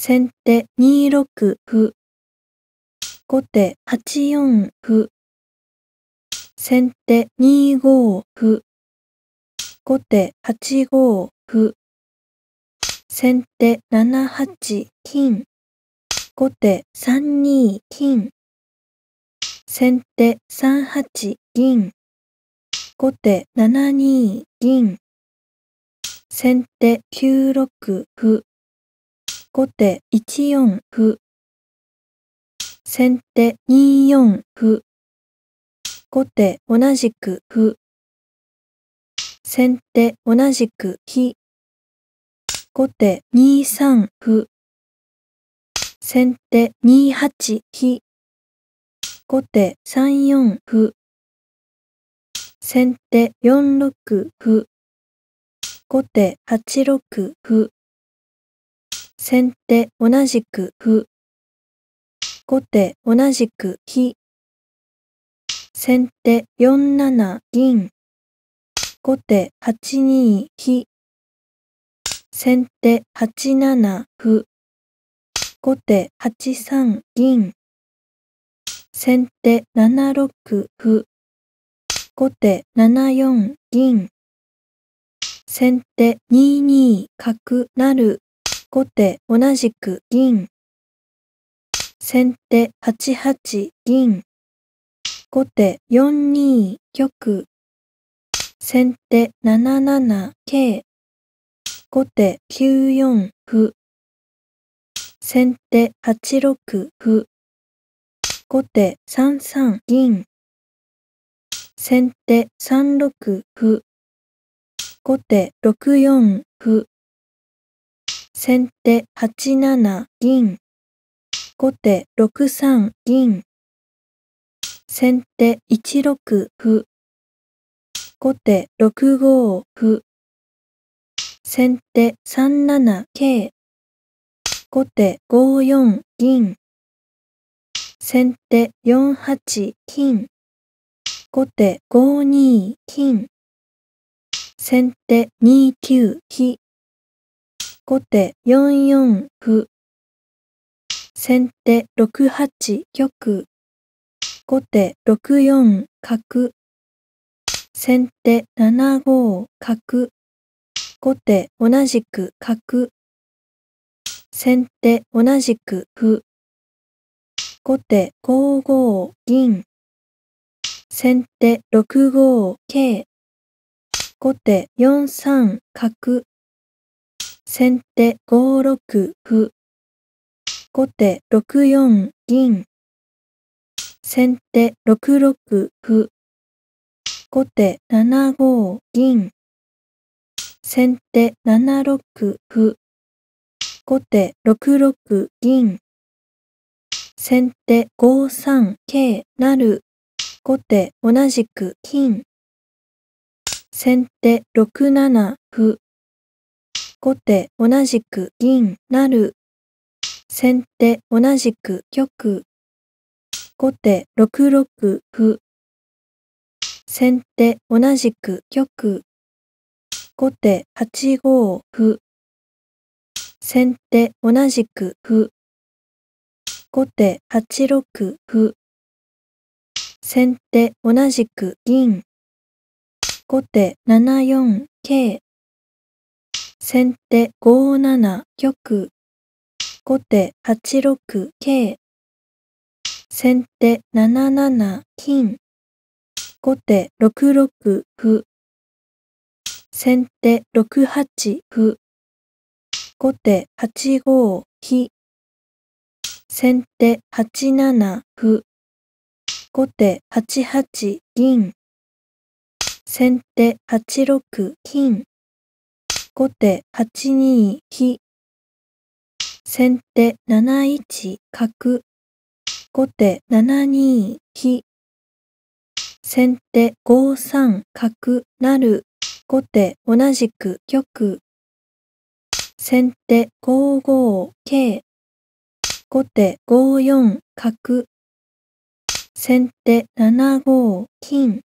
先手2六歩。後手8四歩。先手2五歩。後手8五歩。先手7八金。後手3二金。先手3八銀。後手7二銀。先手9六歩。後手1四歩。先手2四歩。後手同じく歩。先手同じく飛。後手2三歩。先手2八飛。後手3四歩。先手4六歩。後手8六歩。先手同じく歩。後手同じく飛。先手四七銀。後手八二飛。先手八七歩。後手八三銀。先手七六歩。後手七四銀。先手二二角成。後手同じく銀。先手8八銀。後手4二玉。先手7七桂。後手9四歩。先手8六歩。後手3三銀。先手3六歩。後手6四歩。先手8七銀。後手6三銀。先手1六歩。後手6五歩。先手3七桂。後手5四銀。先手4八金。後手5二金。先手2九飛。後手4四歩。先手6八玉。後手6四角。先手7五角。後手同じく角。先手同じく歩。後手5五銀。先手6五桂。後手4三角。先手5六歩。後手6四銀。先手6六歩。後手7五銀。先手7六歩。後手6六銀。先手5三桂成。後手同じく金。先手6七歩。後手同じく銀なる先手同じく玉後手6六歩先手同じく玉後手8五歩先手同じく歩後手8六歩先手同じく銀後手7四桂先手5七玉。後手8六桂。先手7七金。後手6六歩。先手6八歩。後手8五飛。先手8七歩。後手8八銀。先手8六金。後手8二飛。先手7一角。後手7二飛。先手5三角なる。後手同じく玉。先手5五桂。後手5四角。先手7五金。